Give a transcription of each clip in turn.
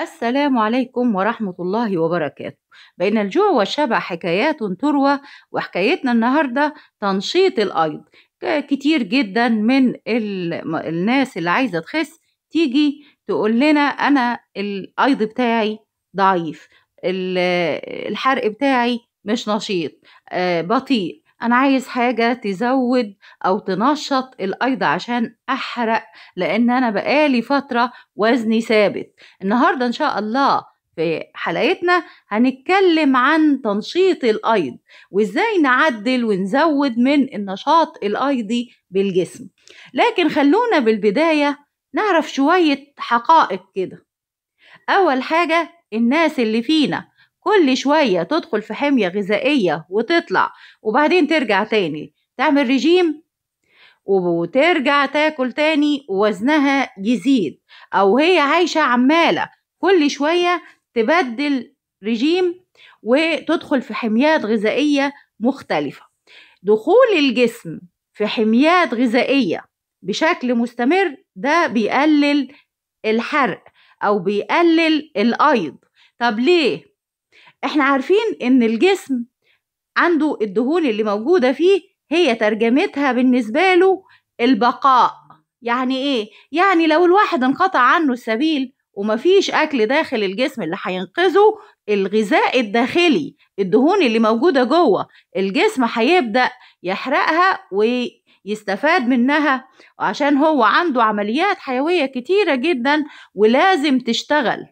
السلام عليكم ورحمة الله وبركاته بين الجوع والشبع حكايات تروى وحكايتنا النهاردة تنشيط الأيض كتير جدا من الناس اللي عايزة تخس تيجي تقول لنا أنا الأيض بتاعي ضعيف الحرق بتاعي مش نشيط آه، بطيء أنا عايز حاجة تزود أو تنشط الأيض عشان أحرق لأن أنا بقالي فترة وزني ثابت النهاردة إن شاء الله في حلقتنا هنتكلم عن تنشيط الأيض وإزاي نعدل ونزود من النشاط الأيضي بالجسم لكن خلونا بالبداية نعرف شوية حقائق كده أول حاجة الناس اللي فينا كل شوية تدخل في حمية غذائية وتطلع وبعدين ترجع تاني تعمل رجيم وترجع تاكل تاني ووزنها يزيد أو هي عايشة عمالة كل شوية تبدل رجيم وتدخل في حميات غذائية مختلفة دخول الجسم في حميات غذائية بشكل مستمر ده بيقلل الحرق أو بيقلل الأيض طب ليه؟ احنا عارفين ان الجسم عنده الدهون اللي موجودة فيه هي ترجمتها بالنسبة له البقاء يعني ايه؟ يعني لو الواحد انقطع عنه السبيل ومفيش أكل داخل الجسم اللي هينقذه الغذاء الداخلي الدهون اللي موجودة جوه الجسم هيبدأ يحرقها ويستفاد منها وعشان هو عنده عمليات حيوية كتيرة جدا ولازم تشتغل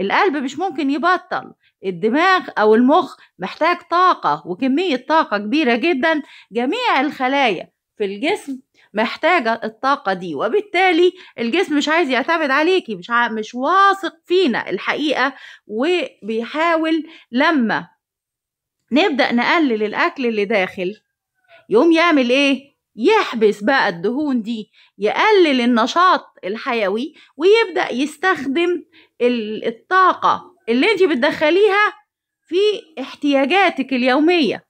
القلب مش ممكن يبطل الدماغ أو المخ محتاج طاقة وكمية طاقة كبيرة جدا جميع الخلايا في الجسم محتاجة الطاقة دي وبالتالي الجسم مش عايز يعتمد عليكي مش ع... مش واثق فينا الحقيقة وبيحاول لما نبدأ نقلل الأكل اللي داخل يقوم يعمل إيه؟ يحبس بقى الدهون دي يقلل النشاط الحيوي ويبدأ يستخدم الطاقة اللي انت بتدخليها في احتياجاتك اليومية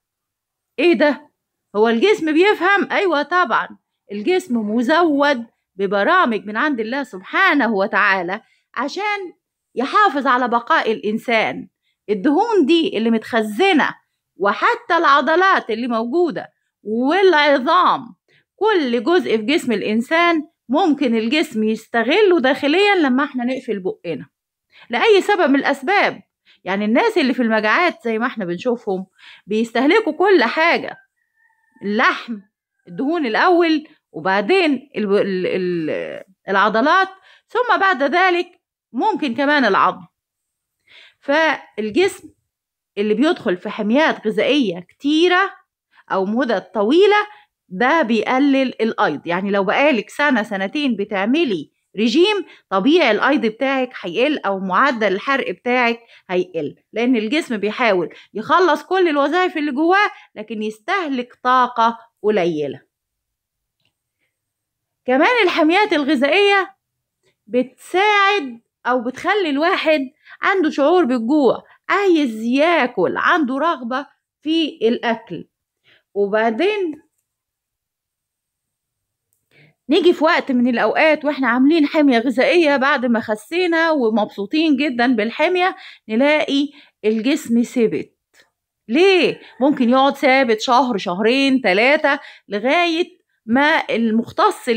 ايه ده؟ هو الجسم بيفهم؟ ايوه طبعا الجسم مزود ببرامج من عند الله سبحانه وتعالى عشان يحافظ على بقاء الإنسان الدهون دي اللي متخزنة وحتى العضلات اللي موجودة والعظام كل جزء في جسم الإنسان ممكن الجسم يستغله داخليا لما احنا نقفل بقنا لأي سبب من الأسباب يعني الناس اللي في المجاعات زي ما احنا بنشوفهم بيستهلكوا كل حاجة اللحم الدهون الأول وبعدين ال ال العضلات ثم بعد ذلك ممكن كمان العظم فالجسم اللي بيدخل في حميات غذائية كتيرة أو مدد طويلة ده بيقلل الأيض يعني لو بقالك سنة سنتين بتعملي رجيم طبيعي الايض بتاعك هيقل او معدل الحرق بتاعك هيقل لان الجسم بيحاول يخلص كل الوظائف اللي جواه لكن يستهلك طاقة قليلة كمان الحميات الغذائية بتساعد او بتخلي الواحد عنده شعور بالجوع عايز ياكل عنده رغبة في الاكل وبعدين نيجي في وقت من الأوقات وإحنا عاملين حمية غذائية بعد ما خسينا ومبسوطين جدا بالحمية نلاقي الجسم ثبت ليه؟ ممكن يقعد ثابت شهر شهرين ثلاثة لغاية ما المختص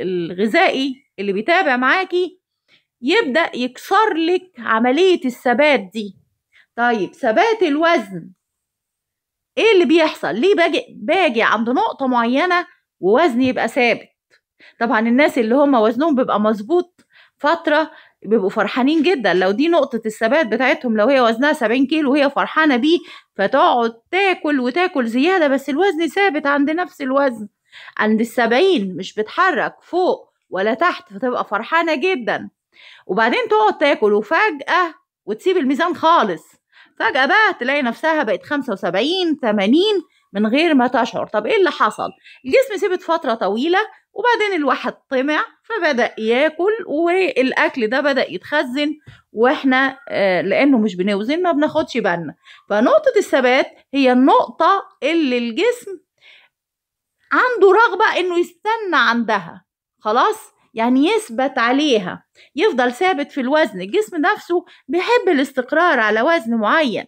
الغذائي اللي بيتابع معاكي يبدأ يكسر لك عملية الثبات دي طيب ثبات الوزن ايه اللي بيحصل ليه باجي باجي عند نقطه معينه ووزني يبقى ثابت طبعا الناس اللي هم وزنهم بيبقى مظبوط فترة بيبقوا فرحانين جدا لو دي نقطة الثبات بتاعتهم لو هي وزنها 70 كيلو وهي فرحانة بيه فتقعد تاكل وتاكل زيادة بس الوزن ثابت عند نفس الوزن عند السبعين مش بتحرك فوق ولا تحت فتبقى فرحانة جدا وبعدين تقعد تاكل وفجأة وتسيب الميزان خالص فجأة بقى تلاقي نفسها بقت 75 80 من غير ما تشعر طب ايه اللي حصل الجسم سيبت فترة طويلة وبعدين الواحد طمع فبدأ ياكل والأكل ده بدأ يتخزن واحنا آه، لأنه مش بنوزن ما بناخدش بالنا فنقطة الثبات هي النقطة اللي الجسم عنده رغبة إنه يستنى عندها خلاص يعني يثبت عليها يفضل ثابت في الوزن الجسم نفسه بيحب الاستقرار على وزن معين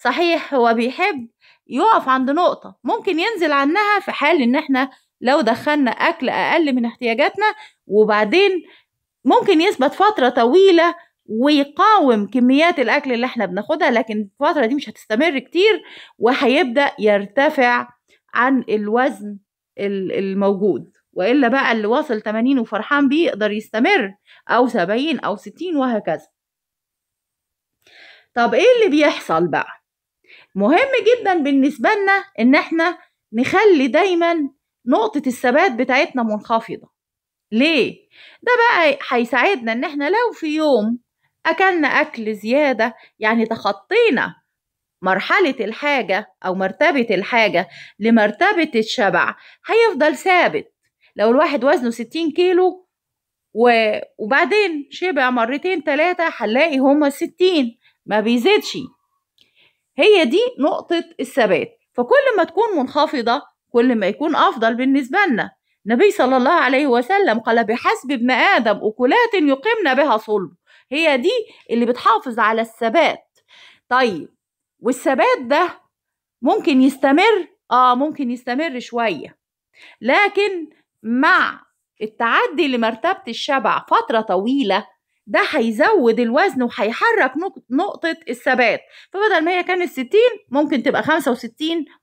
صحيح هو بيحب يقف عند نقطة ممكن ينزل عنها في حال إن إحنا لو دخلنا أكل أقل من احتياجاتنا وبعدين ممكن يثبت فترة طويلة ويقاوم كميات الأكل اللي احنا بناخدها لكن الفترة دي مش هتستمر كتير وهيبدأ يرتفع عن الوزن الموجود وإلا بقى اللي واصل 80 وفرحان بيه يقدر يستمر أو 70 أو 60 وهكذا طب إيه اللي بيحصل بقى مهم جدا بالنسبة لنا إن احنا نخلي دايما نقطة الثبات بتاعتنا منخفضة ليه؟ ده بقى هيساعدنا إن إحنا لو في يوم أكلنا أكل زيادة يعني تخطينا مرحلة الحاجة أو مرتبة الحاجة لمرتبة الشبع هيفضل ثابت لو الواحد وزنه 60 كيلو و... وبعدين شبع مرتين تلاتة هنلاقي هما 60 ما بيزيدش هي دي نقطة الثبات فكل ما تكون منخفضة كل ما يكون أفضل بالنسبة لنا النبي صلى الله عليه وسلم قال بحسب ابن آدم أكلات يقمن بها صلب هي دي اللي بتحافظ على الثبات طيب والثبات ده ممكن يستمر آه ممكن يستمر شوية لكن مع التعدي لمرتبة الشبع فترة طويلة ده هيزود الوزن وهيحرك نقطة الثبات فبدل ما هي كانت 60 ممكن تبقى 65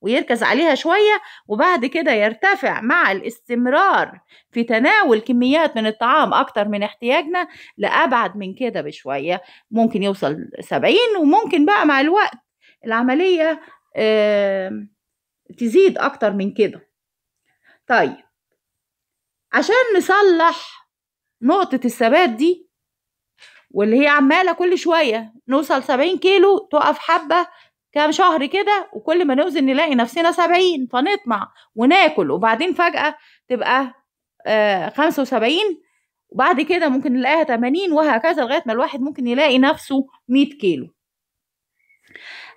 ويركز عليها شوية وبعد كده يرتفع مع الاستمرار في تناول كميات من الطعام أكتر من احتياجنا لأبعد من كده بشوية ممكن يوصل 70 وممكن بقى مع الوقت العملية تزيد أكتر من كده طيب عشان نصلح نقطة الثبات دي واللي هي عماله كل شويه نوصل 70 كيلو تقف حبه كام شهر كده وكل ما نوزن نلاقي نفسنا 70 فنطمع وناكل وبعدين فجاه تبقى آه 75 وبعد كده ممكن نلاقيها 80 وهكذا لغايه ما الواحد ممكن يلاقي نفسه 100 كيلو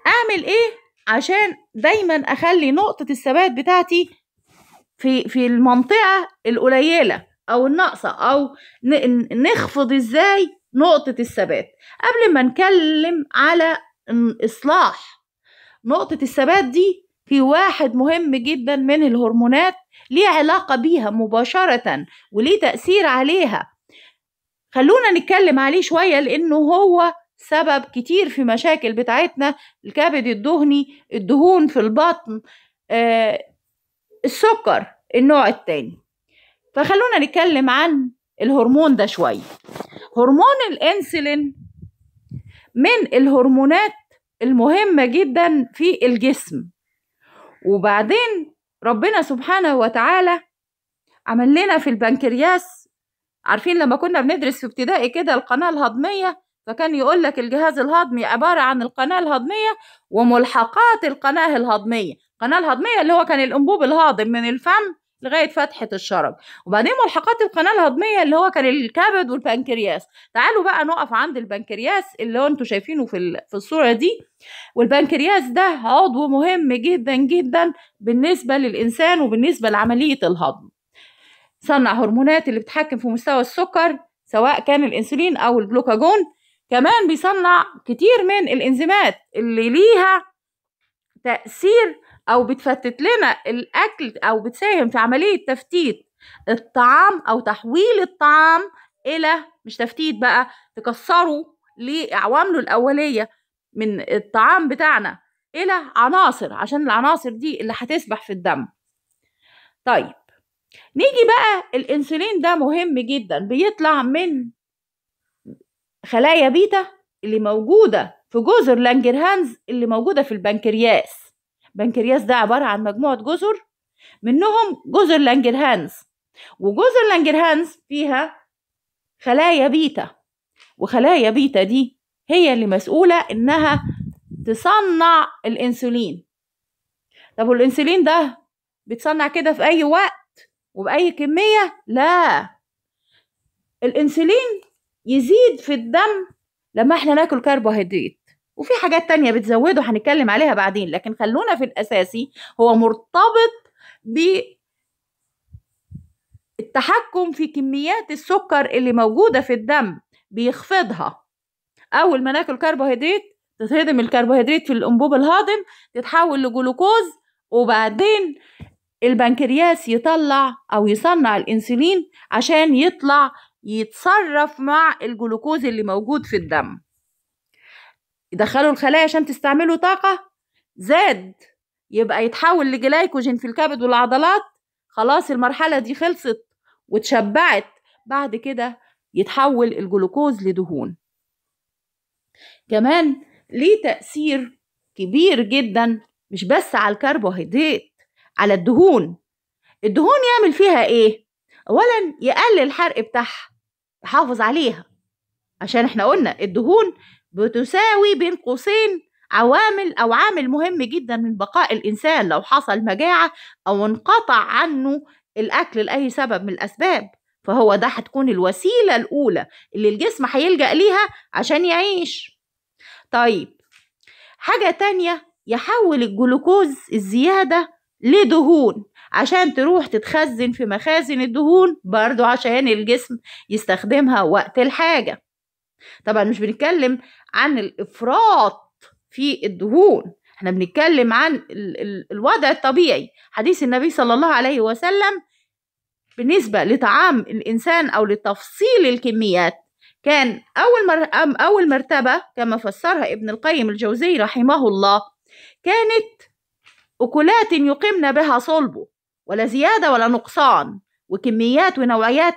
اعمل ايه عشان دايما اخلي نقطه الثبات بتاعتي في في المنطقه القليله او الناقصه او نخفض ازاي نقطة الثبات قبل ما نتكلم على إصلاح نقطة الثبات دي في واحد مهم جدا من الهرمونات ليه علاقة بيها مباشرة وليه تأثير عليها خلونا نتكلم عليه شوية لأنه هو سبب كتير في مشاكل بتاعتنا الكبد الدهني الدهون في البطن آه، السكر النوع التاني فخلونا نتكلم عن الهرمون ده شوية هرمون الانسولين من الهرمونات المهمة جدا في الجسم وبعدين ربنا سبحانه وتعالى عمل لنا في البنكرياس عارفين لما كنا بندرس في ابتدائي كده القناة الهضمية فكان يقول لك الجهاز الهضمي عبارة عن القناة الهضمية وملحقات القناة الهضمية القناة الهضمية اللي هو كان الأنبوب الهاضم من الفم لغايه فتحه الشرج وبعدين ملحقات القناه الهضميه اللي هو كان الكبد والبنكرياس تعالوا بقى نقف عند البنكرياس اللي هو انتوا شايفينه في في الصوره دي والبنكرياس ده عضو مهم جدا جدا بالنسبه للانسان وبالنسبه لعمليه الهضم صنع هرمونات اللي بتحكم في مستوى السكر سواء كان الانسولين او الجلوكاجون كمان بيصنع كتير من الانزيمات اللي ليها تأثير أو بتفتت لنا الأكل أو بتساهم في عملية تفتيت الطعام أو تحويل الطعام إلى مش تفتيت بقى تكسره لعوامله الأولية من الطعام بتاعنا إلى عناصر عشان العناصر دي اللي هتسبح في الدم طيب نيجي بقى الانسولين ده مهم جدا بيطلع من خلايا بيتا اللي موجوده في جزر لانجرهانز اللي موجوده في البنكرياس بنكرياس ده عبارة عن مجموعة جزر منهم جزر لانجرهانز وجزر لانجرهانز فيها خلايا بيتا وخلايا بيتا دي هي اللي مسؤولة إنها تصنع الأنسولين طب والأنسولين ده بيتصنع كده في أي وقت وبأي كمية؟ لا الأنسولين يزيد في الدم لما احنا ناكل كربوهيدرات وفي حاجات تانية بتزوده هنتكلم عليها بعدين لكن خلونا في الأساسي هو مرتبط ب التحكم في كميات السكر اللي موجودة في الدم بيخفضها أول ما ناكل كربوهيدرات تتهضم الكربوهيدرات في الأنبوب الهاضم تتحول لجلوكوز وبعدين البنكرياس يطلع أو يصنع الأنسولين عشان يطلع يتصرف مع الجلوكوز اللي موجود في الدم يدخلوا الخلايا عشان تستعملوا طاقة زاد يبقى يتحول لجلايكوجين في الكبد والعضلات خلاص المرحلة دي خلصت وتشبعت بعد كده يتحول الجلوكوز لدهون كمان ليه تأثير كبير جدا مش بس على الكربوهيدرات على الدهون الدهون يعمل فيها ايه اولا يقلل الحرق بتاعها يحافظ عليها عشان احنا قلنا الدهون بتساوي بين قوسين عوامل أو عامل مهم جدا من بقاء الإنسان لو حصل مجاعة أو انقطع عنه الأكل لأي سبب من الأسباب فهو ده هتكون الوسيلة الأولى اللي الجسم هيلجأ ليها عشان يعيش طيب حاجة تانية يحول الجلوكوز الزيادة لدهون عشان تروح تتخزن في مخازن الدهون برضو عشان الجسم يستخدمها وقت الحاجة طبعا مش بنتكلم عن الافراط في الدهون احنا بنتكلم عن ال ال الوضع الطبيعي حديث النبي صلى الله عليه وسلم بالنسبه لطعام الانسان او لتفصيل الكميات كان اول مر... اول مرتبه كما فسرها ابن القيم الجوزي رحمه الله كانت اكلات يقمن بها صلبه ولا زياده ولا نقصان وكميات ونوعيات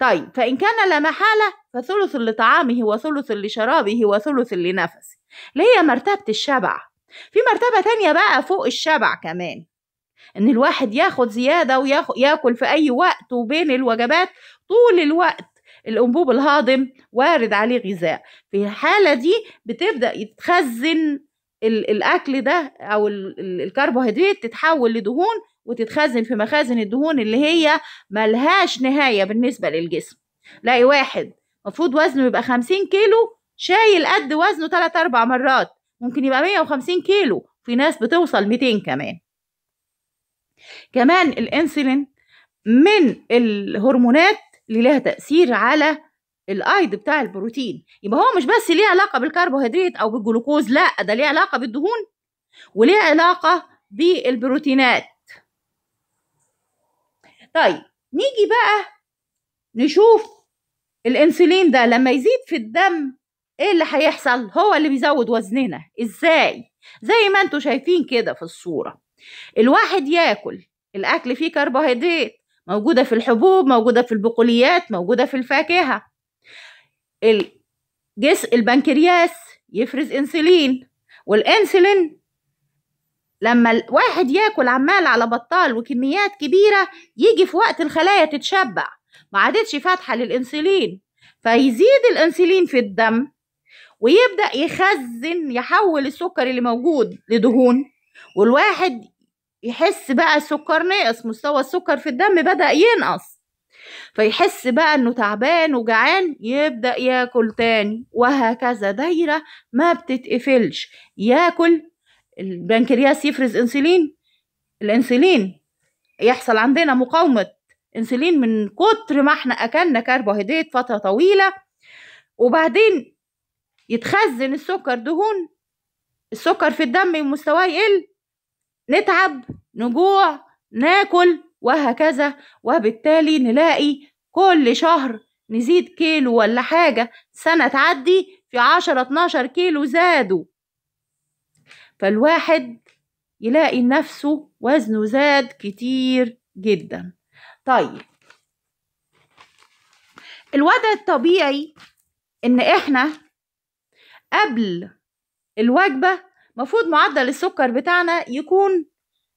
طيب فان كان لا محاله فثلث لطعامه وثلث لشرابه وثلث لنفسه اللي هي مرتبة الشبع في مرتبة تانية بقى فوق الشبع كمان ان الواحد ياخد زيادة وياكل في اي وقت وبين الوجبات طول الوقت الانبوب الهاضم وارد عليه غذاء في الحالة دي بتبدأ يتخزن الاكل ده او الكربوهيدرات تتحول لدهون وتتخزن في مخازن الدهون اللي هي ملهاش نهاية بالنسبة للجسم لاقي واحد المفروض وزنه يبقى 50 كيلو شايل قد وزنه 3 4 مرات ممكن يبقى 150 كيلو في ناس بتوصل 200 كمان كمان الانسولين من الهرمونات اللي لها تأثير على الايد بتاع البروتين يبقى هو مش بس ليه علاقة بالكربوهيدرات او بالجلوكوز لا ده ليه علاقة بالدهون وليه علاقة بالبروتينات طيب نيجي بقى نشوف الانسولين ده لما يزيد في الدم ايه اللي هيحصل هو اللي بيزود وزننا ازاي زي ما انتوا شايفين كده في الصوره الواحد ياكل الاكل فيه كربوهيدرات موجوده في الحبوب موجوده في البقوليات موجوده في الفاكهه الجس البنكرياس يفرز انسولين والانسولين لما الواحد ياكل عمال على بطال وكميات كبيره يجي في وقت الخلايا تتشبع ما عادتش فاتحة للأنسولين فيزيد الأنسولين في الدم ويبدأ يخزن يحول السكر اللي موجود لدهون والواحد يحس بقى السكر ناقص مستوى السكر في الدم بدأ ينقص فيحس بقى انه تعبان وجعان يبدأ ياكل تاني وهكذا دايرة ما بتتقفلش ياكل البنكرياس يفرز انسولين الانسولين يحصل عندنا مقاومة انسولين من كتر ما احنا اكلنا كربوهيدرات فتره طويله وبعدين يتخزن السكر دهون السكر في الدم مستواه يقل نتعب نجوع ناكل وهكذا وبالتالي نلاقي كل شهر نزيد كيلو ولا حاجة سنة تعدي في عشرة اتناشر كيلو زادوا فالواحد يلاقي نفسه وزنه زاد كتير جداً طيب الوضع الطبيعي ان احنا قبل الوجبة مفروض معدل السكر بتاعنا يكون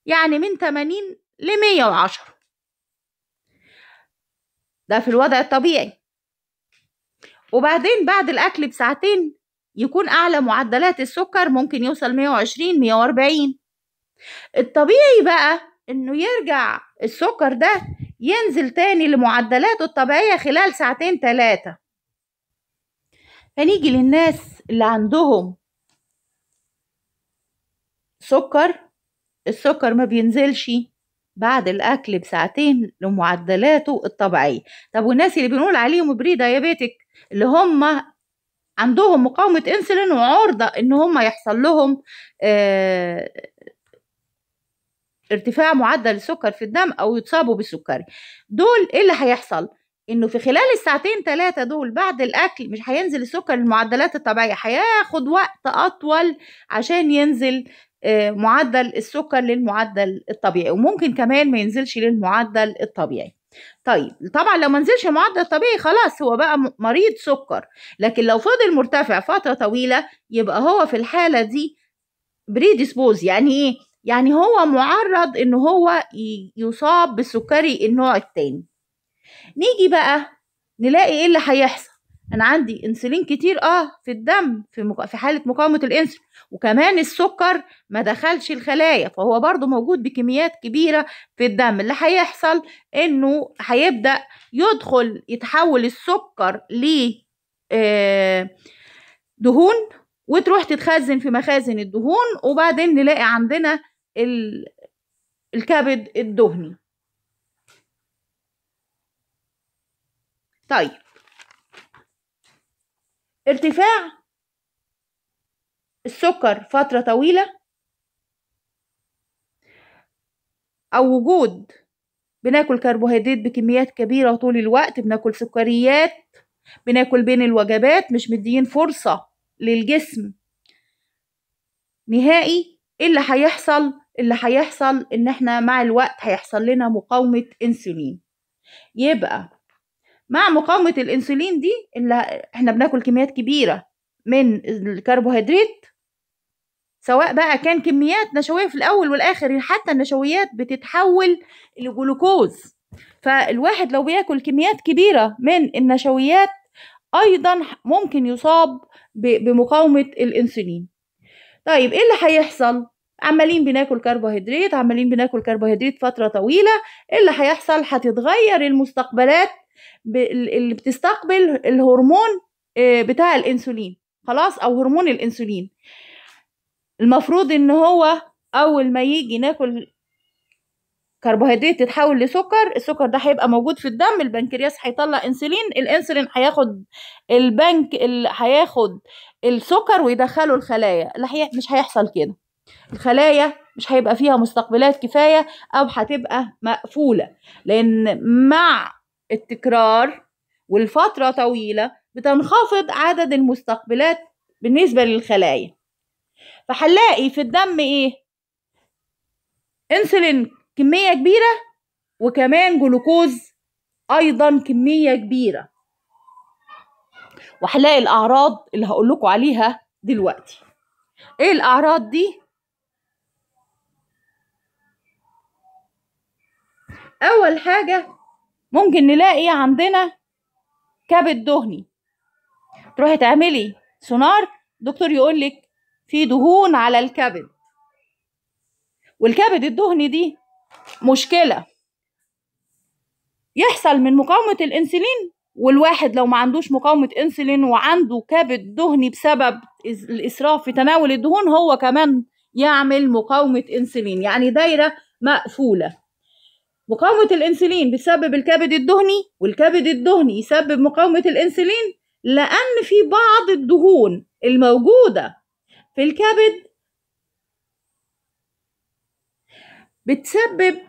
يعني من 80 ل 110 ده في الوضع الطبيعي وبعدين بعد الأكل بساعتين يكون أعلى معدلات السكر ممكن يوصل 120 140 الطبيعي بقى إنه يرجع السكر ده ينزل تاني لمعدلاته الطبيعية خلال ساعتين تلاتة فنيجي للناس اللي عندهم سكر السكر ما بينزلش بعد الأكل بساعتين لمعدلاته الطبيعية طب والناس اللي بنقول عليهم بري ديابيتك اللي هم عندهم مقاومة انسولين وعرضة ان هم يحصل لهم آه ارتفاع معدل السكر في الدم او يتصابوا بالسكري دول ايه اللي هيحصل انه في خلال الساعتين ثلاثة دول بعد الاكل مش هينزل السكر للمعدلات الطبيعية هياخد وقت اطول عشان ينزل آه، معدل السكر للمعدل الطبيعي وممكن كمان ما ينزلش للمعدل الطبيعي طيب طبعا لو ما نزلش المعدل الطبيعي خلاص هو بقى مريض سكر لكن لو فضل مرتفع فترة طويلة يبقى هو في الحالة دي بريديسبوز يعني ايه يعني هو معرض ان هو يصاب بالسكري النوع التاني نيجي بقى نلاقي ايه اللي هيحصل انا عندي انسولين كتير اه في الدم في في حاله مقاومه الانسولين وكمان السكر ما دخلش الخلايا فهو برضو موجود بكميات كبيره في الدم اللي هيحصل انه هيبدا يدخل يتحول السكر ل آه، دهون وتروح تتخزن في مخازن الدهون وبعدين نلاقي عندنا الكبد الدهني طيب ارتفاع السكر فترة طويلة أو وجود بناكل كربوهيدرات بكميات كبيرة طول الوقت بناكل سكريات بناكل بين الوجبات مش مديين فرصة للجسم نهائي إيه اللي هيحصل اللي هيحصل ان احنا مع الوقت هيحصل لنا مقاومة انسولين يبقى مع مقاومة الانسولين دي اللي احنا بناكل كميات كبيرة من الكربوهيدرات سواء بقى كان كميات نشوية في الأول والآخر حتى النشويات بتتحول لجلوكوز فالواحد لو بياكل كميات كبيرة من النشويات أيضا ممكن يصاب بمقاومة الأنسولين طيب إيه اللي هيحصل؟ عمالين بناكل كربوهيدرات عمالين بناكل كربوهيدرات فتره طويله اللي هيحصل هتتغير المستقبلات اللي بتستقبل الهرمون آه، بتاع الانسولين خلاص او هرمون الانسولين المفروض ان هو اول ما يجي ناكل كربوهيدرات تتحول لسكر السكر ده هيبقى موجود في الدم البنكرياس هيطلع انسولين الانسولين هياخد البنك هياخد السكر ويدخله الخلايا لا مش هيحصل كده الخلايا مش هيبقى فيها مستقبلات كفاية أو هتبقى مقفولة لأن مع التكرار والفترة طويلة بتنخفض عدد المستقبلات بالنسبة للخلايا فهنلاقي في الدم إيه؟ انسولين كمية كبيرة وكمان جلوكوز أيضا كمية كبيرة وهنلاقي الأعراض اللي هقول لكم عليها دلوقتي إيه الأعراض دي؟ اول حاجه ممكن نلاقي عندنا كبد دهني تروحي تعملي سونار دكتور يقول لك في دهون على الكبد والكبد الدهني دي مشكله يحصل من مقاومه الانسولين والواحد لو ما عندوش مقاومة انسولين وعنده كبد دهني بسبب الإسراف في تناول الدهون هو كمان يعمل مقاومة انسولين يعني دايرة مقفولة مقاومة الأنسولين بتسبب الكبد الدهني والكبد الدهني يسبب مقاومة الأنسولين لأن في بعض الدهون الموجودة في الكبد بتسبب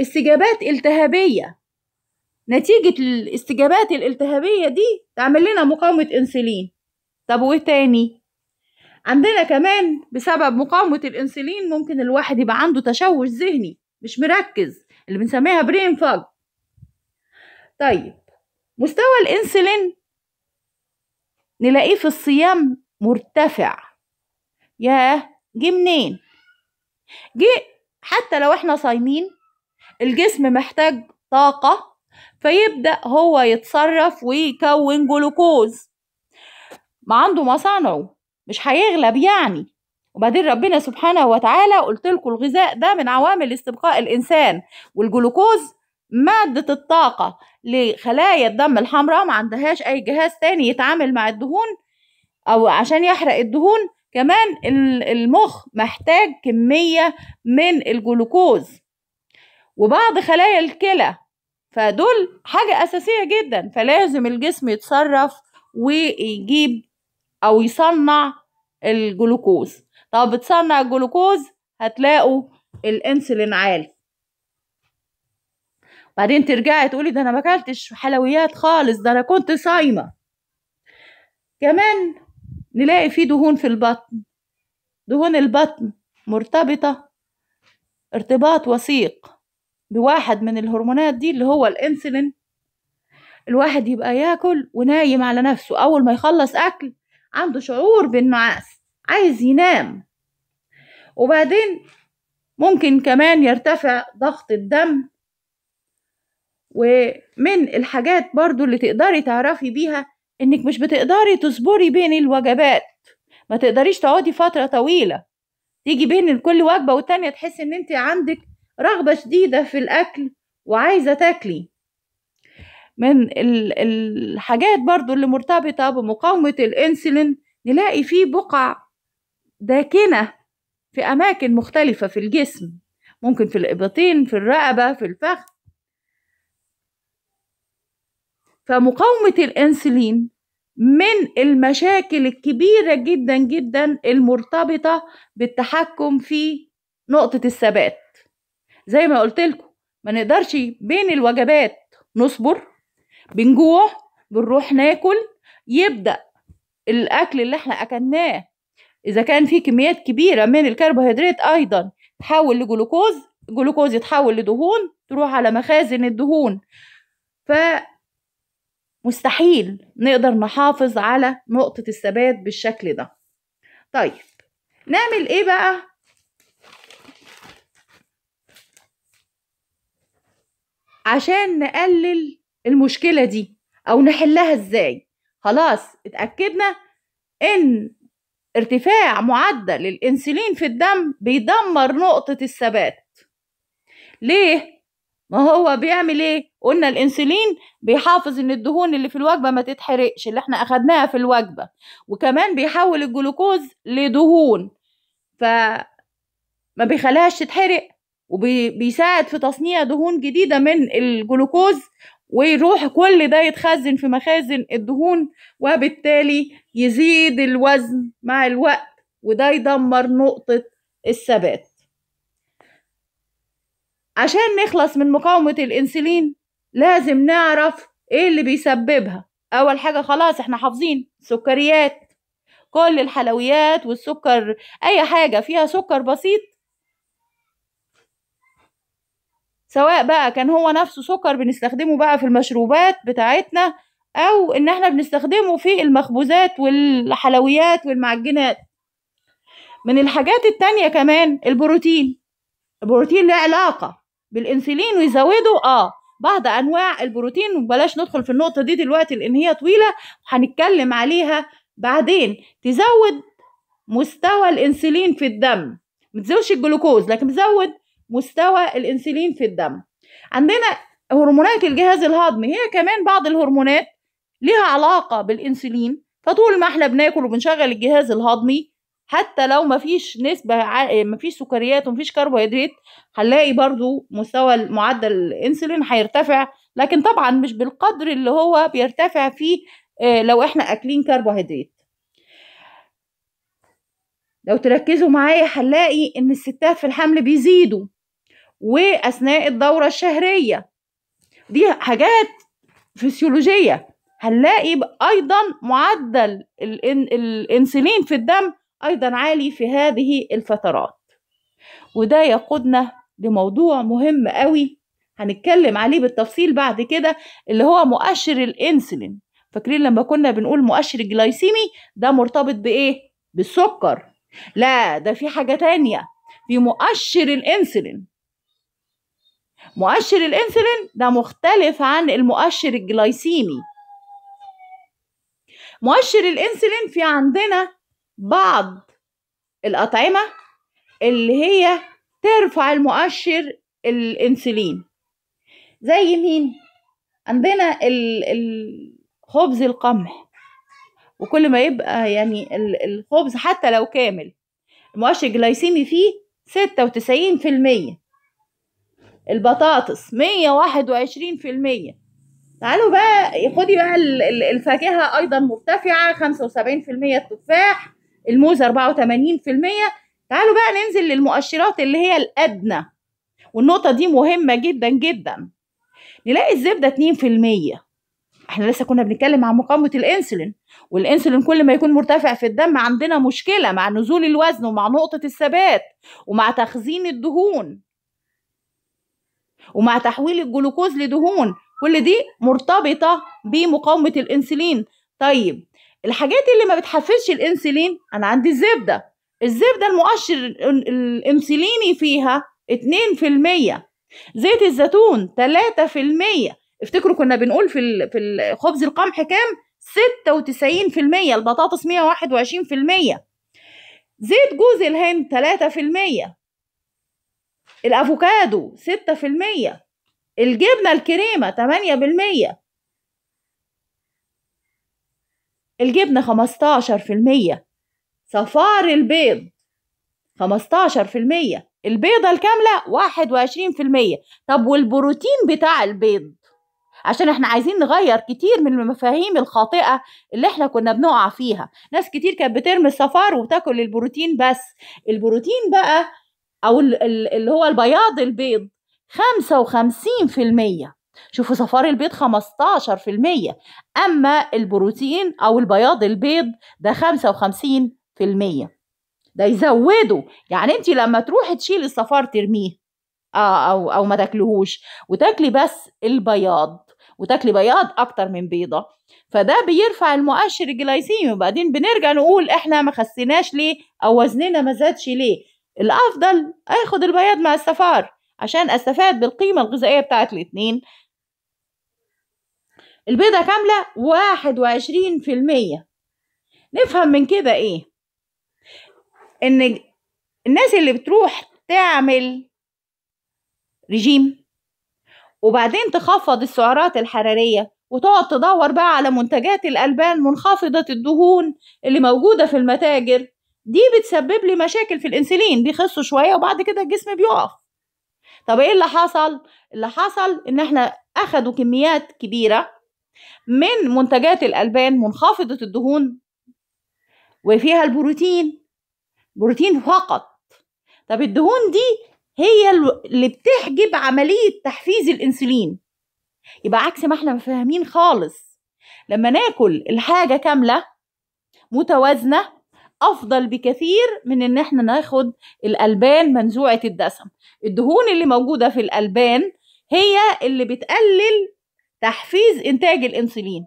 استجابات التهابية نتيجة الاستجابات الالتهابية دي تعمل لنا مقاومة أنسولين طب وإيه تاني؟ عندنا كمان بسبب مقاومة الأنسولين ممكن الواحد يبقى عنده تشوش ذهني مش مركز اللي بنسميها برين فاج طيب مستوى الانسولين نلاقيه في الصيام مرتفع ياه جه منين جه حتى لو احنا صايمين الجسم محتاج طاقة فيبدأ هو يتصرف ويكون جلوكوز ما عنده مصانعه مش هيغلب يعني وبعدين ربنا سبحانه وتعالى قلت لكم الغذاء ده من عوامل استبقاء الانسان والجلوكوز مادة الطاقة لخلايا الدم الحمراء ما عندهاش أي جهاز تاني يتعامل مع الدهون أو عشان يحرق الدهون كمان المخ محتاج كمية من الجلوكوز وبعض خلايا الكلى فدول حاجة أساسية جدا فلازم الجسم يتصرف ويجيب أو يصنع الجلوكوز طب بتصنع الجلوكوز هتلاقوا الانسولين عالي بعدين ترجعي تقولي ده انا ما اكلتش حلويات خالص ده انا كنت صايمه كمان نلاقي فيه دهون في البطن دهون البطن مرتبطه ارتباط وثيق بواحد من الهرمونات دي اللي هو الانسولين الواحد يبقى ياكل ونايم على نفسه اول ما يخلص اكل عنده شعور بالنعاس عايز ينام وبعدين ممكن كمان يرتفع ضغط الدم ومن الحاجات برضو اللي تقدري تعرفي بيها انك مش بتقدري تصبري بين الوجبات ما تقدريش تقعدي فترة طويلة تيجي بين كل وجبة والتانية تحسي ان انت عندك رغبة شديدة في الاكل وعايزة تاكلي من الحاجات برضو اللي مرتبطة بمقاومة الانسولين نلاقي فيه بقع داكنة في أماكن مختلفة في الجسم ممكن في الإبطين في الرقبة في الفخذ فمقاومة الأنسولين من المشاكل الكبيرة جدا جدا المرتبطة بالتحكم في نقطة الثبات زي ما قلت لكم ما نقدرش بين الوجبات نصبر بنجوع بنروح ناكل يبدأ الأكل اللي احنا أكلناه إذا كان في كميات كبيرة من الكربوهيدرات أيضا تحول لجلوكوز الجلوكوز يتحول لدهون تروح على مخازن الدهون ف مستحيل نقدر نحافظ على نقطة الثبات بالشكل ده طيب نعمل ايه بقى عشان نقلل المشكلة دي او نحلها ازاي خلاص اتأكدنا ان ارتفاع معدل الانسولين في الدم بيدمر نقطة الثبات ليه؟ ما هو بيعمل ايه؟ قلنا الانسولين بيحافظ ان الدهون اللي في الوجبة ما تتحرقش اللي احنا اخدناها في الوجبة وكمان بيحول الجلوكوز لدهون فما بيخليهاش تتحرق وبيساعد في تصنيع دهون جديدة من الجلوكوز ويروح كل ده يتخزن في مخازن الدهون وبالتالي يزيد الوزن مع الوقت وده يدمر نقطة الثبات عشان نخلص من مقاومة الإنسولين لازم نعرف إيه اللي بيسببها أول حاجة خلاص إحنا حافظين سكريات كل الحلويات والسكر أي حاجة فيها سكر بسيط سواء بقى كان هو نفسه سكر بنستخدمه بقى في المشروبات بتاعتنا او ان احنا بنستخدمه في المخبوزات والحلويات والمعجنات من الحاجات التانية كمان البروتين البروتين له علاقة بالانسولين ويزوده اه بعض انواع البروتين وبلاش ندخل في النقطة دي دلوقتي لان هي طويلة وهنتكلم عليها بعدين تزود مستوى الانسولين في الدم متزودش الجلوكوز لكن بتزود مستوى الانسولين في الدم عندنا هرمونات الجهاز الهضمي هي كمان بعض الهرمونات لها علاقة بالانسولين فطول ما احنا بناكل وبنشغل الجهاز الهضمي حتى لو مفيش نسبة مفيش سكريات ومفيش كربوهيدرات هنلاقي برضو مستوى معدل الانسولين هيرتفع لكن طبعا مش بالقدر اللي هو بيرتفع فيه آه، لو احنا اكلين كربوهيدرات لو تركزوا معايا هنلاقي ان الستات في الحمل بيزيدوا واثناء الدوره الشهريه دي حاجات فسيولوجيه هنلاقي ايضا معدل الانسولين في الدم ايضا عالي في هذه الفترات وده يقودنا لموضوع مهم قوي هنتكلم عليه بالتفصيل بعد كده اللي هو مؤشر الانسولين فاكرين لما كنا بنقول مؤشر الجلايسيمي ده مرتبط بايه بالسكر لا ده في حاجه تانية في مؤشر الانسولين مؤشر الانسولين ده مختلف عن المؤشر الجلايسيمي مؤشر الانسولين في عندنا بعض الأطعمة اللي هي ترفع المؤشر الانسولين زي مين عندنا الخبز القمح وكل ما يبقى يعني الخبز حتى لو كامل المؤشر الجلايسيمي فيه ستة وتسعين في المية البطاطس مية واحد وعشرين في المية تعالوا بقى خدي بقى الفاكهة أيضا مرتفعة خمسة وسبعين في المية التفاح الموز أربعة في المية تعالوا بقى ننزل للمؤشرات اللي هي الأدنى والنقطة دي مهمة جدا جدا نلاقي الزبدة اتنين في المية احنا لسه كنا بنتكلم عن مقاومة الانسولين والانسولين كل ما يكون مرتفع في الدم عندنا مشكلة مع نزول الوزن ومع نقطة الثبات ومع تخزين الدهون ومع تحويل الجلوكوز لدهون كل دي مرتبطة بمقاومة الأنسولين طيب الحاجات اللي ما بتحفزش الأنسولين أنا عندي الزبدة الزبدة المؤشر الأنسوليني فيها 2% زيت الزيتون 3% افتكروا كنا بنقول في في خبز القمح كام 96% البطاطس 121% زيت جوز الهند 3% الافوكادو ستة في المية الجبنة الكريمة تمانية بالمية الجبنة خمستاشر في المية صفار البيض خمستاشر في المية البيضة الكاملة واحد وعشرين في المية طب والبروتين بتاع البيض عشان احنا عايزين نغير كتير من المفاهيم الخاطئة اللي احنا كنا بنقع فيها ناس كتير كانت بترمي الصفار وبتاكل البروتين بس البروتين بقى أو اللي هو البياض البيض 55% شوفوا صفار البيض 15% أما البروتين أو البياض البيض ده 55% ده يزودوا يعني انت لما تروحي تشيلي الصفار ترميه آه او او ما تاكلهوش وتاكلي بس البياض وتاكلي بياض اكتر من بيضه فده بيرفع المؤشر الجلايسيمي وبعدين بنرجع نقول احنا ما خسيناش ليه او وزننا ما زادش ليه الأفضل أخد البياض مع الصفار عشان أستفاد بالقيمة الغذائية بتاعت الاتنين البيضة كاملة واحد وعشرين في المية نفهم من كده إيه إن الناس اللي بتروح تعمل رجيم وبعدين تخفض السعرات الحرارية وتقعد تدور بقى على منتجات الألبان منخفضة الدهون اللي موجودة في المتاجر دي بتسبب لي مشاكل في الانسولين بيخسوا شويه وبعد كده الجسم بيقف طب ايه اللي حصل اللي حصل ان احنا اخدوا كميات كبيره من منتجات الالبان منخفضه الدهون وفيها البروتين بروتين فقط طب الدهون دي هي اللي بتحجب عمليه تحفيز الانسولين يبقى عكس ما احنا فاهمين خالص لما ناكل الحاجه كامله متوازنه افضل بكثير من ان احنا ناخد الالبان منزوعه الدسم الدهون اللي موجوده في الالبان هي اللي بتقلل تحفيز انتاج الانسولين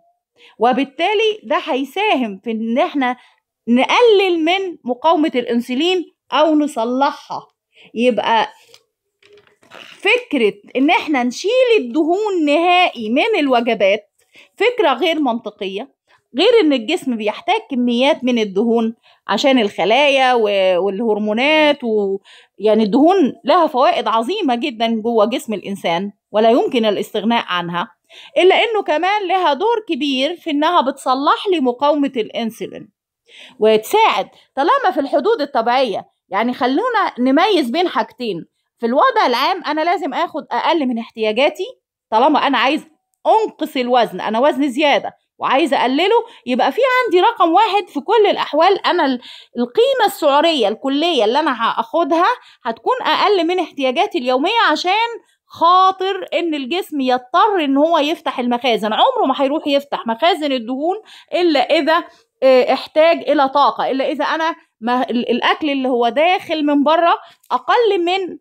وبالتالي ده هيساهم في ان احنا نقلل من مقاومه الانسولين او نصلحها يبقى فكره ان احنا نشيل الدهون نهائي من الوجبات فكره غير منطقيه غير ان الجسم بيحتاج كميات من الدهون عشان الخلايا والهرمونات ويعني الدهون لها فوائد عظيمه جدا جوه جسم الانسان ولا يمكن الاستغناء عنها الا انه كمان لها دور كبير في انها بتصلح لي مقاومه الانسولين وتساعد طالما في الحدود الطبيعيه يعني خلونا نميز بين حاجتين في الوضع العام انا لازم اخد اقل من احتياجاتي طالما انا عايز انقص الوزن انا وزني زياده وعايزه اقلله يبقى في عندي رقم واحد في كل الاحوال انا القيمه السعريه الكليه اللي انا هاخدها هتكون اقل من احتياجاتي اليوميه عشان خاطر ان الجسم يضطر ان هو يفتح المخازن عمره ما هيروح يفتح مخازن الدهون الا اذا آه، احتاج الى طاقه الا اذا انا ما الاكل اللي هو داخل من بره اقل من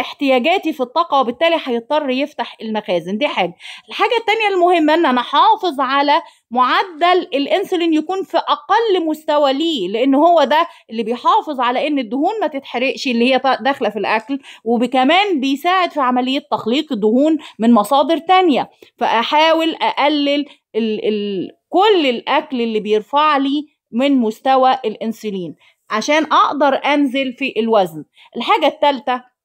احتياجاتي في الطاقة وبالتالي هيضطر يفتح المخازن دي حاجة الحاجة التانية المهمة ان انا حافظ على معدل الانسولين يكون في اقل مستوى ليه لان هو ده اللي بيحافظ على ان الدهون ما تتحرقش اللي هي داخلة في الاكل وكمان بيساعد في عملية تخليق الدهون من مصادر تانية فاحاول اقلل الـ الـ كل الاكل اللي بيرفع لي من مستوى الانسولين عشان اقدر انزل في الوزن الحاجة التالتة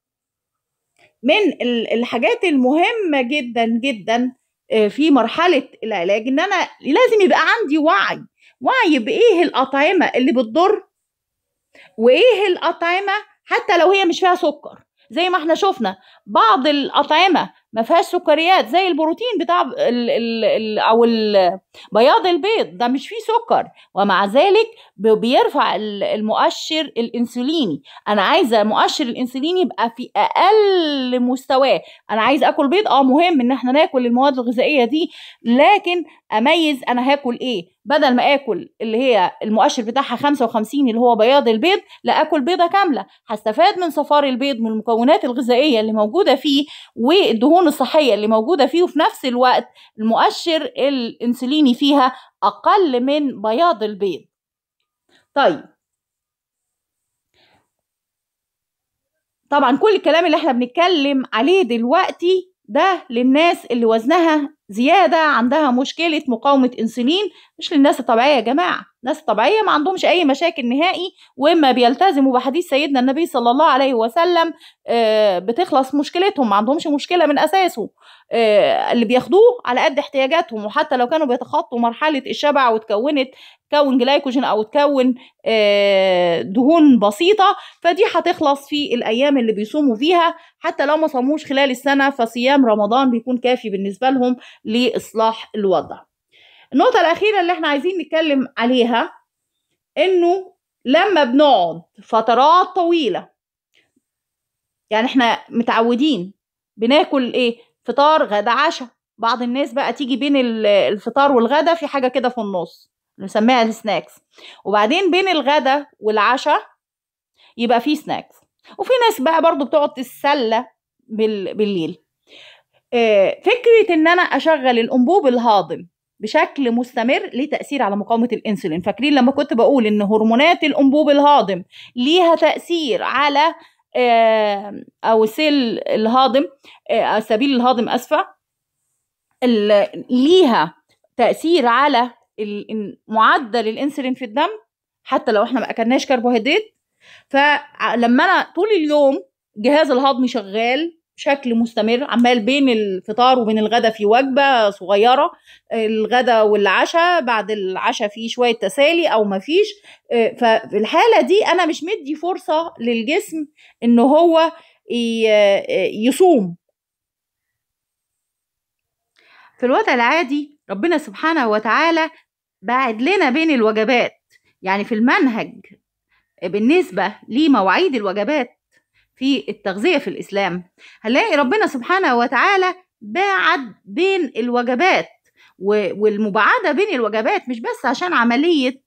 من الحاجات المهمه جدا جدا آه، في مرحله العلاج ان انا لازم يبقى عندي وعي وعي بايه الاطعمه اللي بتضر وايه الاطعمه حتى لو هي مش فيها سكر زي ما احنا شفنا بعض الأطعمة ما فيهاش سكريات زي البروتين بتاع ال ال ال أو ال بياض البيض ده مش فيه سكر ومع ذلك بيرفع المؤشر الأنسوليني أنا عايزة مؤشر الأنسوليني يبقى في أقل مستواه أنا عايز أكل بيض أه مهم إن إحنا ناكل المواد الغذائية دي لكن أميز أنا هاكل إيه بدل ما آكل اللي هي المؤشر بتاعها 55 اللي هو بياض البيض لا آكل بيضة كاملة هستفاد من صفار البيض من المكونات الغذائية اللي موجودة موجودة فيه والدهون الصحية اللي موجودة فيه وفي نفس الوقت المؤشر الانسوليني فيها أقل من بياض البيض طيب طبعا كل الكلام اللي احنا بنتكلم عليه دلوقتي ده للناس اللي وزنها زياده عندها مشكله مقاومه انسولين مش للناس الطبيعيه يا جماعه الناس الطبيعيه ما عندهمش اي مشاكل نهائي واما بيلتزموا بحديث سيدنا النبي صلى الله عليه وسلم آه، بتخلص مشكلتهم ما عندهمش مشكله من اساسه آه، اللي بياخدوه على قد احتياجاتهم وحتى لو كانوا بيتخطوا مرحله الشبع وتكونت تكون جلايكوجين او تكون آه، دهون بسيطه فدي هتخلص في الايام اللي بيصوموا فيها حتى لو ما صاموش خلال السنه فصيام رمضان بيكون كافي بالنسبه لهم لإصلاح الوضع النقطة الأخيرة اللي احنا عايزين نتكلم عليها إنه لما بنقعد فترات طويلة يعني احنا متعودين بناكل ايه فطار غدا عشاء بعض الناس بقى تيجي بين الفطار والغدا في حاجة كده في النص نسميها السناكس وبعدين بين الغدا والعشاء يبقى في سناكس وفي ناس بقى برضو بتقعد تتسلى بالليل آه، فكره ان انا اشغل الانبوب الهاضم بشكل مستمر ليه تاثير على مقاومه الانسولين فاكرين لما كنت بقول ان هرمونات الانبوب الهاضم ليها تاثير على آه، او سيل الهاضم آه، سبيل الهاضم اسفه ليها تاثير على معدل الانسولين في الدم حتى لو احنا ما اكلناش كربوهيدرات فلما انا طول اليوم جهاز الهضمي شغال بشكل مستمر عمال بين الفطار وبين الغدا في وجبه صغيره الغدا والعشاء بعد العشاء في شويه تسالي او مفيش آه، ففي الحاله دي انا مش مدي فرصه للجسم ان هو آه، يصوم في الوضع العادي ربنا سبحانه وتعالى بعد لنا بين الوجبات يعني في المنهج بالنسبة لمواعيد الوجبات في التغذية في الإسلام هنلاقي ربنا سبحانه وتعالى باعد بين الوجبات والمباعدة بين الوجبات مش بس عشان عملية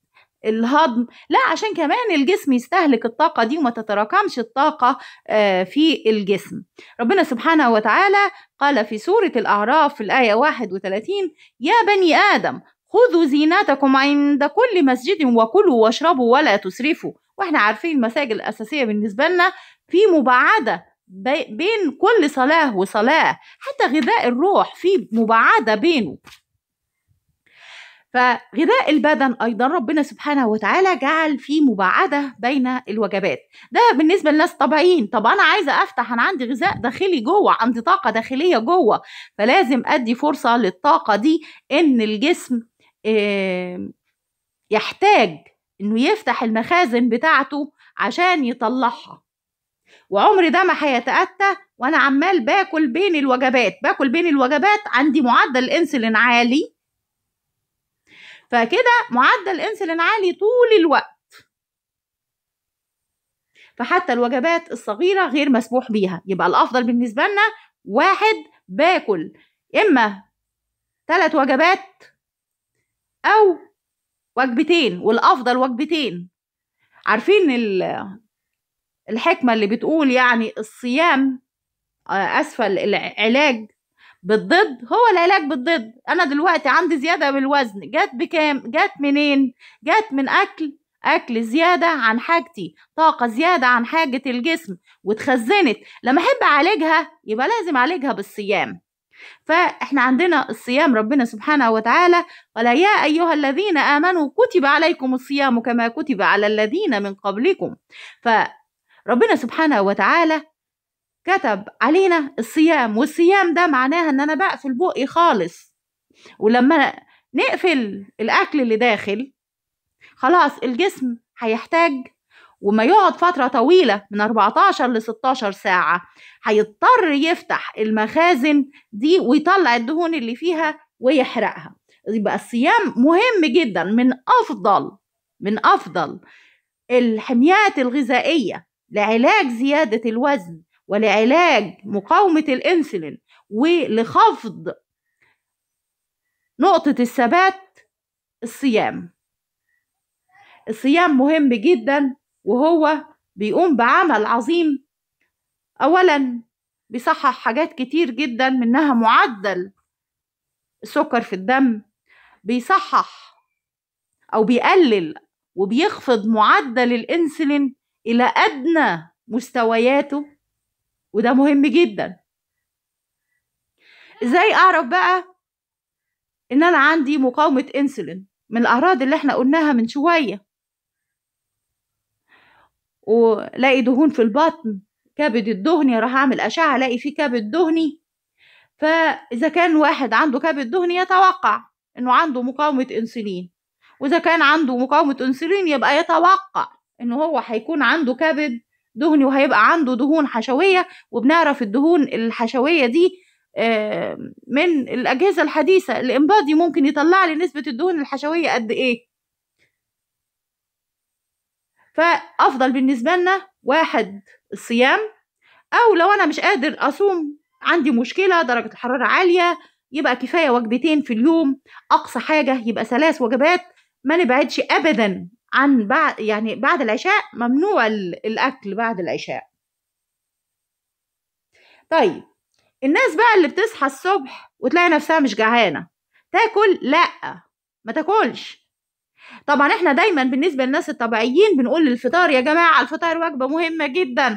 الهضم لا عشان كمان الجسم يستهلك الطاقة دي وما تتراكمش الطاقة آه، في الجسم ربنا سبحانه وتعالى قال في سورة الأعراف في الآية 31 يا بني آدم خذوا زينتكم عند كل مسجد وكلوا واشربوا ولا تسرفوا واحنا عارفين المساجد الأساسية بالنسبة لنا في مباعدة بين كل صلاة وصلاة حتى غذاء الروح في مباعدة بينه فغذاء البدن ايضا ربنا سبحانه وتعالى جعل في مباعده بين الوجبات ده بالنسبه للناس طبيعيين طب انا عايزه افتح انا عندي غذاء داخلي جوه عندي طاقه داخليه جوه فلازم ادي فرصه للطاقه دي ان الجسم يحتاج انه يفتح المخازن بتاعته عشان يطلعها وعمري ده ما هيتأتى وانا عمال باكل بين الوجبات باكل بين الوجبات عندي معدل انسولين عالي فكده معدل انسولين عالي طول الوقت فحتى الوجبات الصغيرة غير مسموح بيها يبقى الأفضل بالنسبة لنا واحد باكل إما ثلاث وجبات أو وجبتين والأفضل وجبتين عارفين الحكمة اللي بتقول يعني الصيام آه، أسفل العلاج بالضد هو العلاج بالضد أنا دلوقتي عندي زيادة بالوزن جت بكام جت منين جت من أكل أكل زيادة عن حاجتي طاقة زيادة عن حاجة الجسم واتخزنت لما أحب أعالجها يبقى لازم أعالجها بالصيام فاحنا عندنا الصيام ربنا سبحانه وتعالى قال يا ايها الذين امنوا كتب عليكم الصيام كما كتب على الذين من قبلكم ف ربنا سبحانه وتعالى كتب علينا الصيام والصيام ده معناها ان انا بقفل بقي خالص ولما نقفل الاكل اللي داخل خلاص الجسم هيحتاج وما يقعد فترة طويلة من 14 ل 16 ساعة هيضطر يفتح المخازن دي ويطلع الدهون اللي فيها ويحرقها يبقى الصيام مهم جدا من أفضل من أفضل الحميات الغذائية لعلاج زيادة الوزن ولعلاج مقاومة الإنسولين ولخفض نقطة الثبات الصيام الصيام مهم جدا وهو بيقوم بعمل عظيم أولا بيصحح حاجات كتير جدا منها معدل السكر في الدم بيصحح أو بيقلل وبيخفض معدل الإنسولين الى ادنى مستوياته وده مهم جدا ازاي اعرف بقى ان انا عندي مقاومه انسولين من الاعراض اللي احنا قلناها من شويه ولاقي دهون في البطن كبد الدهني راح اعمل اشعه الاقي فيه كبد دهني فاذا كان واحد عنده كبد دهني يتوقع انه عنده مقاومه انسولين واذا كان عنده مقاومه انسولين يبقى يتوقع ان هو هيكون عنده كبد دهني وهيبقى عنده دهون حشويه وبنعرف الدهون الحشويه دي من الاجهزه الحديثه الامبادي ممكن يطلع لي نسبه الدهون الحشويه قد ايه فافضل بالنسبه لنا واحد الصيام او لو انا مش قادر اصوم عندي مشكله درجه الحراره عاليه يبقى كفايه وجبتين في اليوم اقصى حاجه يبقى ثلاث وجبات ما نبعدش ابدا عن بعد يعني بعد العشاء ممنوع الأكل بعد العشاء طيب الناس بقى اللي بتصحى الصبح وتلاقي نفسها مش جعانة تاكل لأ ما تاكلش طبعا احنا دايما بالنسبة للناس الطبيعيين بنقول الفطار يا جماعة الفطار وجبة مهمة جدا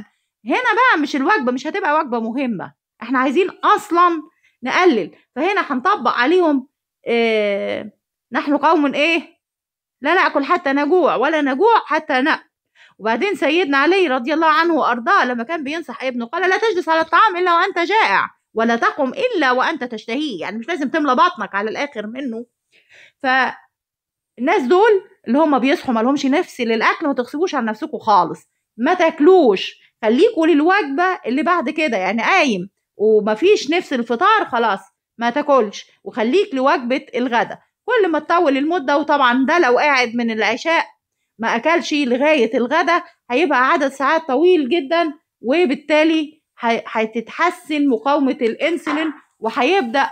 هنا بقى مش الوجبة مش هتبقى وجبة مهمة احنا عايزين أصلا نقلل فهنا هنطبق عليهم اه نحن قوم ايه لا نأكل حتى نجوع ولا نجوع حتى نأكل وبعدين سيدنا علي رضي الله عنه وأرضاه لما كان بينصح ابنه قال لا تجلس على الطعام إلا وأنت جائع ولا تقم إلا وأنت تشتهيه يعني مش لازم تملى بطنك على الآخر منه فالناس دول اللي هم بيصحوا ما لهمش نفس للأكل ما تغصبوش على نفسكم خالص ما تاكلوش خليكوا للوجبة اللي بعد كده يعني قايم ومفيش نفس الفطار خلاص ما تاكلش وخليك لوجبة الغداء كل ما تطول المدة وطبعا ده لو قاعد من العشاء ما أكلش لغاية الغدا هيبقى عدد ساعات طويل جدا وبالتالي هتتحسن مقاومة الإنسولين وهيبدأ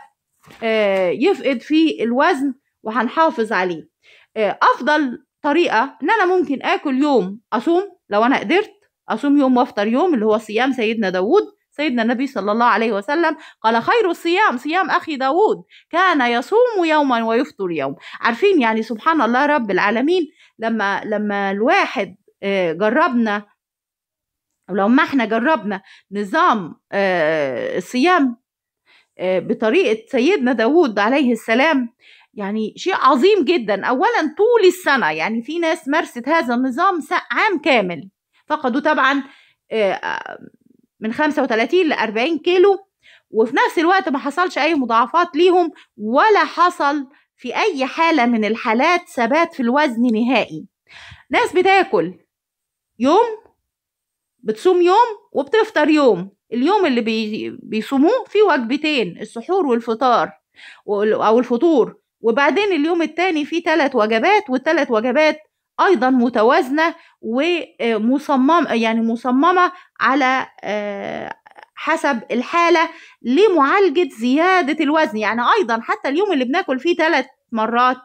آه، يفقد في الوزن وهنحافظ عليه آه، أفضل طريقة إن أنا ممكن آكل يوم أصوم لو أنا قدرت أصوم يوم وأفطر يوم اللي هو صيام سيدنا داود سيدنا النبي صلى الله عليه وسلم قال خير الصيام صيام أخي داود كان يصوم يوما ويفطر يوم عارفين يعني سبحان الله رب العالمين لما لما الواحد آه، جربنا ولو ما احنا جربنا نظام آه، الصيام آه، بطريقة سيدنا داود عليه السلام يعني شيء عظيم جدا أولا طول السنة يعني في ناس مارست هذا النظام عام كامل فقدوا طبعا من 35 ل 40 كيلو وفي نفس الوقت ما حصلش اي مضاعفات ليهم ولا حصل في اي حاله من الحالات ثبات في الوزن نهائي ناس بتاكل يوم بتصوم يوم وبتفطر يوم اليوم اللي بي... بيصوموه فيه وجبتين السحور والفطار او الفطور وبعدين اليوم التاني فيه ثلاث وجبات والثلاث وجبات ايضا متوازنه ومصممه يعني مصممه على آه، حسب الحاله لمعالجه زياده الوزن يعني ايضا حتى اليوم اللي بناكل فيه ثلاث مرات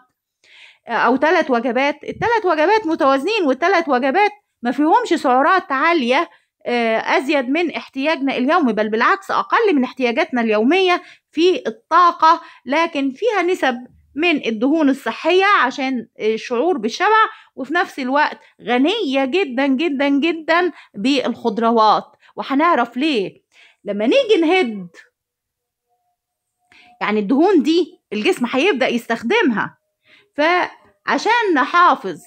آه، او ثلاث وجبات الثلاث وجبات متوازنين والثلاث وجبات ما فيهمش سعرات عاليه آه، ازيد من احتياجنا اليومي بل بالعكس اقل من احتياجاتنا اليوميه في الطاقه لكن فيها نسب من الدهون الصحية عشان الشعور بالشبع وفي نفس الوقت غنية جدا جدا جدا بالخضروات وهنعرف ليه لما نيجي نهد يعني الدهون دي الجسم هيبدأ يستخدمها فعشان نحافظ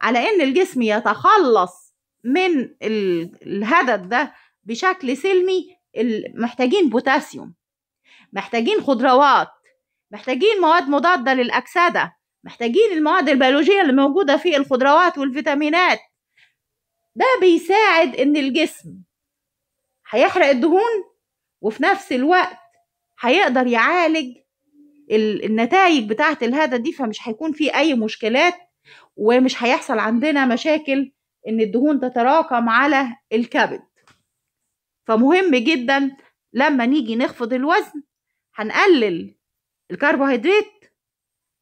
على ان الجسم يتخلص من الهدد ده بشكل سلمي محتاجين بوتاسيوم محتاجين خضروات محتاجين مواد مضادة للأكسدة محتاجين المواد البيولوجية اللي موجودة في الخضروات والفيتامينات ده بيساعد إن الجسم هيحرق الدهون وفي نفس الوقت هيقدر يعالج النتائج بتاعة الهدى دي فمش هيكون في أي مشكلات ومش هيحصل عندنا مشاكل إن الدهون تتراكم على الكبد فمهم جدا لما نيجي نخفض الوزن هنقلل الكربوهيدرات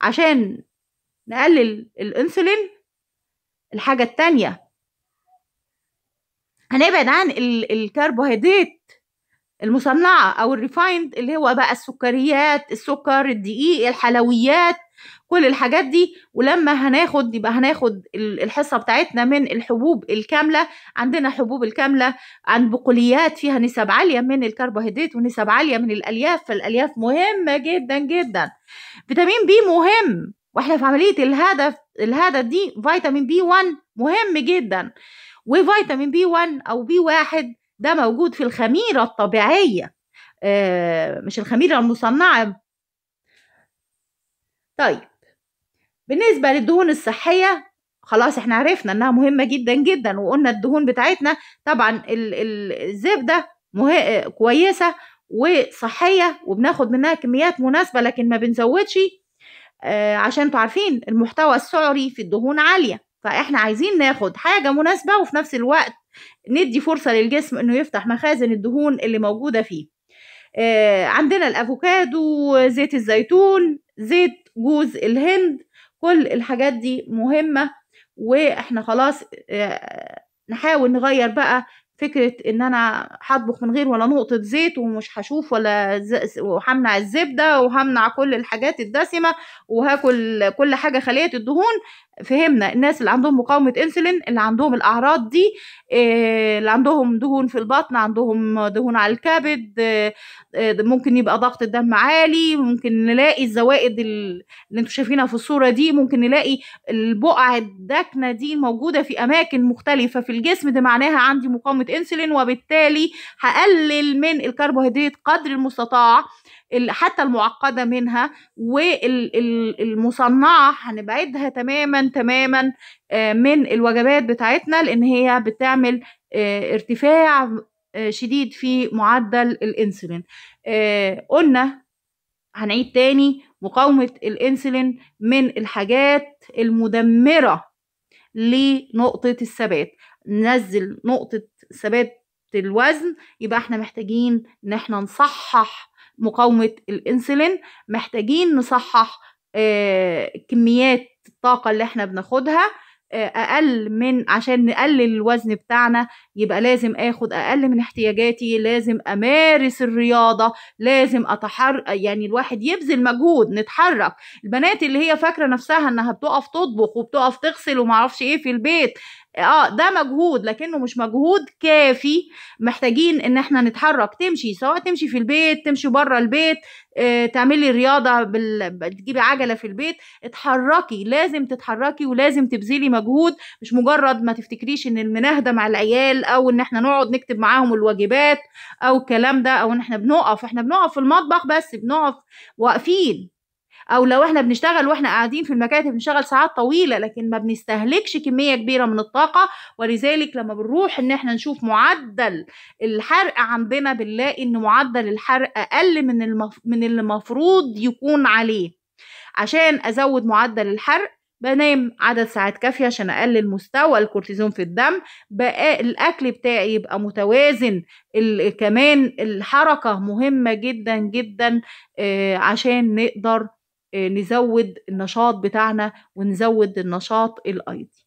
عشان نقلل الانسولين الحاجة التانية هنبعد عن الكربوهيدرات المصنعة أو الريفايند اللي هو بقى السكريات السكر الدقيق الحلويات كل الحاجات دي ولما هناخد يبقى هناخد الحصه بتاعتنا من الحبوب الكامله عندنا حبوب الكامله عن بقوليات فيها نسب عاليه من الكربوهيدرات ونسب عاليه من الالياف فالالياف مهمه جدا جدا فيتامين بي مهم واحنا في عمليه الهدف الهدف دي فيتامين بي 1 مهم جدا وفيتامين بي 1 او بي 1 ده موجود في الخميره الطبيعيه آه، مش الخميره المصنعه طيب بالنسبة للدهون الصحية خلاص احنا عرفنا انها مهمة جدا جدا وقلنا الدهون بتاعتنا طبعا الزبدة مه... كويسة وصحية وبناخد منها كميات مناسبة لكن ما بنزودش آه، عشان انتوا عارفين المحتوى السعري في الدهون عالية فاحنا عايزين ناخد حاجة مناسبة وفي نفس الوقت ندي فرصة للجسم انه يفتح مخازن الدهون اللي موجودة فيه آه، عندنا الافوكادو زيت الزيتون زيت جوز الهند كل الحاجات دي مهمة واحنا خلاص آه، نحاول نغير بقى فكرة ان انا هطبخ من غير ولا نقطة زيت ومش هشوف ولا وهمنع الزبدة وهمنع كل الحاجات الدسمة وهاكل كل حاجة خلية الدهون فهمنا الناس اللي عندهم مقاومة انسولين اللي عندهم الأعراض دي آه، اللي عندهم دهون في البطن عندهم دهون على الكبد آه، آه، ممكن يبقى ضغط الدم عالي ممكن نلاقي الزوائد اللي انتم شايفينها في الصورة دي ممكن نلاقي البقع الداكنة دي موجودة في أماكن مختلفة في الجسم ده معناها عندي مقاومة انسولين وبالتالي هقلل من الكربوهيدرات قدر المستطاع حتى المعقده منها والمصنعه هنبعدها تماما تماما آه، من الوجبات بتاعتنا لان هي بتعمل آه، ارتفاع آه، شديد في معدل الانسولين قلنا هنعيد تاني مقاومه الانسولين من الحاجات المدمره لنقطه الثبات ننزل نقطه ثبات الوزن يبقى احنا محتاجين ان احنا نصحح مقاومة الانسولين محتاجين نصحح آه، كميات الطاقة اللي احنا بناخدها آه، اقل من عشان نقلل الوزن بتاعنا يبقى لازم اخد اقل من احتياجاتي لازم امارس الرياضه لازم أتحر يعني الواحد يبذل مجهود نتحرك البنات اللي هي فاكره نفسها انها بتقف تطبخ وبتقف تغسل ومعرفش ايه في البيت اه ده مجهود لكنه مش مجهود كافي محتاجين ان احنا نتحرك تمشي سواء تمشي في البيت تمشي بره البيت اه تعملي رياضه بال... تجيبي عجله في البيت اتحركي لازم تتحركي ولازم تبذلي مجهود مش مجرد ما تفتكريش ان المناهده مع العيال او ان احنا نقعد نكتب معاهم الواجبات او الكلام ده او ان احنا بنقف احنا بنقف في المطبخ بس بنقف واقفين او لو احنا بنشتغل واحنا قاعدين في المكاتب بنشتغل ساعات طويله لكن ما بنستهلكش كميه كبيره من الطاقه ولذلك لما بنروح ان احنا نشوف معدل الحرق عندنا بنلاقي ان معدل الحرق اقل من المف... من اللي المفروض يكون عليه عشان ازود معدل الحرق بنام عدد ساعات كافية عشان أقلل مستوى الكورتيزون في الدم بقى الأكل بتاعي يبقى متوازن كمان الحركة مهمة جدا جدا آه، عشان نقدر آه، نزود النشاط بتاعنا ونزود النشاط الأيدي